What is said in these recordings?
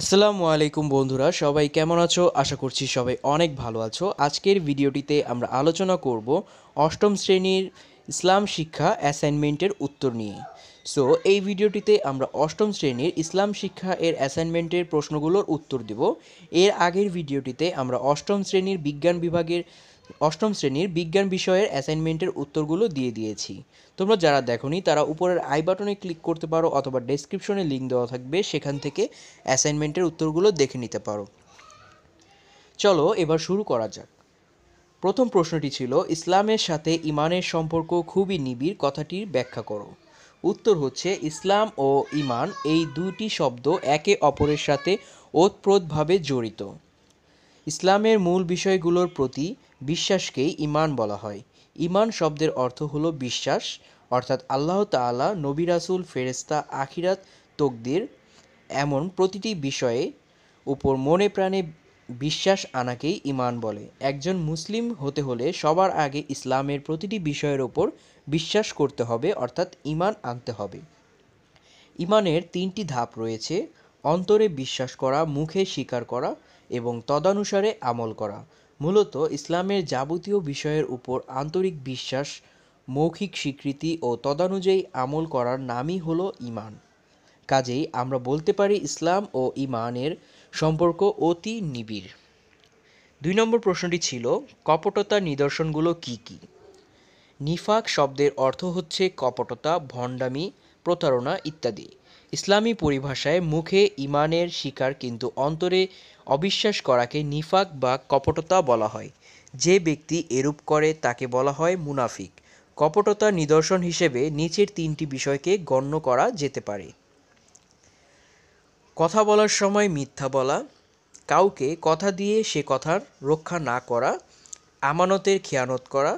আসসালামু আলাইকুম বন্ধুরা সবাই কেমন আছো আশা করছি সবাই অনেক ভালো আছো আজকের ভিডিওটিতে আমরা আলোচনা করব অষ্টম শ্রেণীর ইসলাম শিক্ষা অ্যাসাইনমেন্টের উত্তর নিয়ে সো এই ভিডিওটিতে আমরা অষ্টম শ্রেণীর ইসলাম শিক্ষা এর অ্যাসাইনমেন্টের প্রশ্নগুলোর উত্তর দেব এর আগের ভিডিওটিতে আমরা অষ্টম শ্রেণীর বিজ্ঞান বিভাগের অষ্টম শ্রেণীর বিজ্ঞান বিষয়ের অ্যাসাইনমেন্টের উত্তরগুলো দিয়ে দিয়েছি তোমরা যারা দেখনি তারা উপরের আই বাটনে ক্লিক করতে পারো অথবা ডেসক্রিপশনে লিঙ্ক দেওয়া থাকবে সেখান থেকে অ্যাসাইনমেন্টের উত্তরগুলো দেখে নিতে পারো চলো এবার শুরু করা যাক প্রথম প্রশ্নটি ছিল ইসলামের সাথে ইমানের সম্পর্ক খুবই নিবিড় কথাটির ব্যাখ্যা করো উত্তর হচ্ছে ইসলাম ও ইমান এই দুটি শব্দ একে অপরের সাথে ওতপ্রোতভাবে জড়িত ইসলামের মূল বিষয়গুলোর প্রতি বিশ্বাসকেই ইমান বলা হয় ইমান শব্দের অর্থ হলো বিশ্বাস অর্থাৎ আল্লাহ তালা নবী রাসুল ফেরেস্তা আখিরাত তকদির এমন প্রতিটি বিষয়ে উপর মনে প্রাণে বিশ্বাস আনাকেই ইমান বলে একজন মুসলিম হতে হলে সবার আগে ইসলামের প্রতিটি বিষয়ের ওপর বিশ্বাস করতে হবে অর্থাৎ ইমান আনতে হবে ইমানের তিনটি ধাপ রয়েছে অন্তরে বিশ্বাস করা মুখে স্বীকার করা এবং তদানুসারে আমল করা মূলত ইসলামের যাবতীয় বিষয়ের উপর আন্তরিক বিশ্বাস মৌখিক স্বীকৃতি ও তদানুযায়ী আমল করার নামই হলো ইমান কাজেই আমরা বলতে পারি ইসলাম ও ইমানের সম্পর্ক অতি নিবিড় দুই নম্বর প্রশ্নটি ছিল কপটতার নিদর্শনগুলো কি কি নিফাক শব্দের অর্থ হচ্ছে কপটতা ভণ্ডামি প্রতারণা ইত্যাদি ইসলামী পরিভাষায় মুখে ইমানের শিকার কিন্তু অন্তরে অবিশ্বাস করাকে নিফাক বা কপটতা বলা হয় যে ব্যক্তি এরূপ করে তাকে বলা হয় মুনাফিক কপটতা নিদর্শন হিসেবে নিচের তিনটি বিষয়কে গণ্য করা যেতে পারে কথা বলার সময় মিথ্যা বলা কাউকে কথা দিয়ে সে কথার রক্ষা না করা আমানতের খেয়ানত করা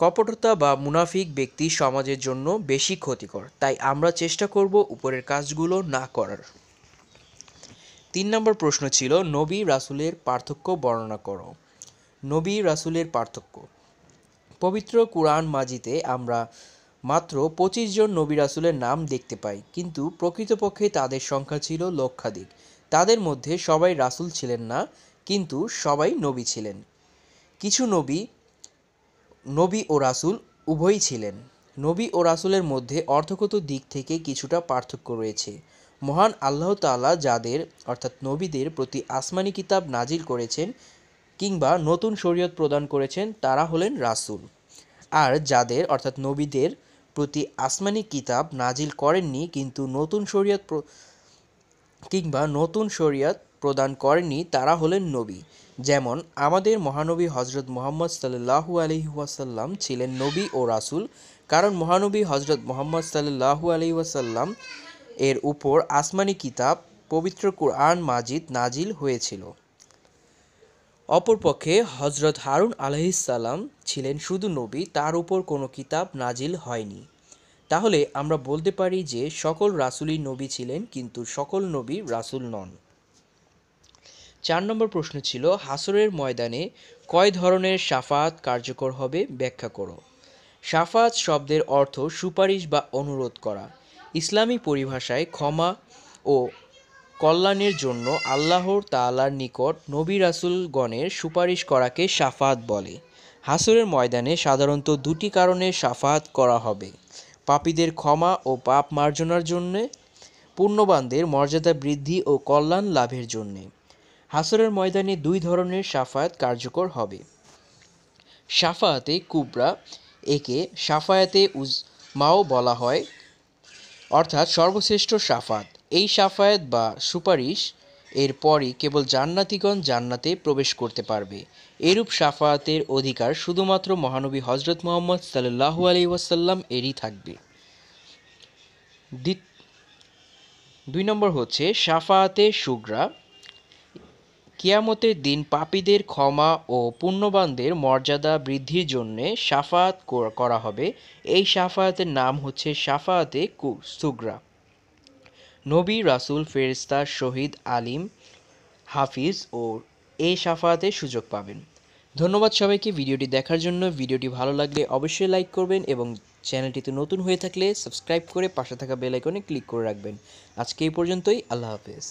কপটতা বা মুনাফিক ব্যক্তি সমাজের জন্য বেশি ক্ষতিকর তাই আমরা চেষ্টা করব উপরের কাজগুলো না করার তিন নম্বর প্রশ্ন ছিল নবী রাসুলের পার্থক্য বর্ণনা করো নবী রাসুলের পার্থক্য পবিত্র কোরআন মাজিতে আমরা মাত্র পঁচিশ জন নবী রাসুলের নাম দেখতে পাই কিন্তু প্রকৃতপক্ষে তাদের সংখ্যা ছিল লক্ষাধিক তাদের মধ্যে সবাই রাসুল ছিলেন না কিন্তু সবাই নবী ছিলেন কিছু নবী নবী ও রাসুল উভয়ই ছিলেন নবী ও রাসুলের মধ্যে অর্থগত দিক থেকে কিছুটা পার্থক্য রয়েছে মহান আল্লাহ তালা যাদের অর্থাৎ নবীদের প্রতি আসমানি কিতাব নাজিল করেছেন কিংবা নতুন শরীয়ত প্রদান করেছেন তারা হলেন রাসুল আর যাদের অর্থাৎ নবীদের প্রতি আসমানি কিতাব নাজিল করেননি কিন্তু নতুন শরিয়ত কিংবা নতুন শরিয়ত প্রদান করেননি তারা হলেন নবী যেমন আমাদের মহানবী হজরত মোহাম্মদ আলি ওয়াসাল্লাম ছিলেন নবী ও রাসুল কারণ মহানবী হজরত মোহাম্মদ আলি ওয়াসাল্লাম এর উপর আসমানি কিতাব পবিত্র কুরআন মাজিদ নাজিল হয়েছিল অপরপক্ষে হজরত হারুন আলহিসাল্লাম ছিলেন শুধু নবী তার উপর কোনো কিতাব নাজিল হয়নি তাহলে আমরা বলতে পারি যে সকল রাসুলই নবী ছিলেন কিন্তু সকল নবী রাসুল নন চার নম্বর প্রশ্ন ছিল হাসরের ময়দানে কয় ধরনের সাফাত কার্যকর হবে ব্যাখ্যা করো সাফাত শব্দের অর্থ সুপারিশ বা অনুরোধ করা ইসলামী পরিভাষায় ক্ষমা ও কল্যাণের জন্য আল্লাহর তালার নিকট নবী রাসুলগণের সুপারিশ করাকে সাফাত বলে হাসরের ময়দানে সাধারণত দুটি কারণে সাফাত করা হবে পাপীদের ক্ষমা ও পাপ মার্জনার জন্যে পূর্ণবানদের মর্যাদা বৃদ্ধি ও কল্যাণ লাভের জন্যে হাসরের ময়দানে দুই ধরনের সাফায়াত কার্যকর হবে সাফায়াতে কুবরা একে সাফায়াতে উজমাও বলা হয় অর্থাৎ সর্বশ্রেষ্ঠ সাফাত এই সাফায়াত বা সুপারিশ এর পরই কেবল জান্নাতিগণ জান্নাতে প্রবেশ করতে পারবে এরূপ সাফায়াতের অধিকার শুধুমাত্র মহানবী হজরত মোহাম্মদ সাল্লাহু আলি ওয়াসাল্লাম এরই থাকবে দুই নম্বর হচ্ছে শাফায়াতে সুগ্রা কিয়ামতের দিন পাপীদের ক্ষমা ও পুণ্যবানদের মর্যাদা বৃদ্ধির জন্যে সাফাত করা হবে এই সাফায়াতের নাম হচ্ছে সাফায়াতে সুগ্রা নবী রাসুল ফেরিস্তা শহীদ আলিম হাফিজ ও এ সাফাতে সুযোগ পাবেন ধন্যবাদ সবাইকে ভিডিওটি দেখার জন্য ভিডিওটি ভালো লাগলে অবশ্যই লাইক করবেন এবং চ্যানেলটিতে নতুন হয়ে থাকলে সাবস্ক্রাইব করে পাশে থাকা বেলাইকনে ক্লিক করে রাখবেন আজকে এই পর্যন্তই আল্লাহ হাফেজ